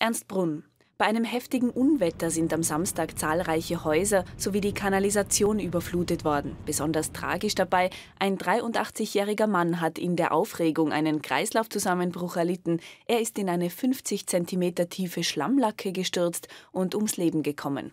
Ernst Brunn. Bei einem heftigen Unwetter sind am Samstag zahlreiche Häuser sowie die Kanalisation überflutet worden. Besonders tragisch dabei, ein 83-jähriger Mann hat in der Aufregung einen Kreislaufzusammenbruch erlitten. Er ist in eine 50 cm tiefe Schlammlacke gestürzt und ums Leben gekommen.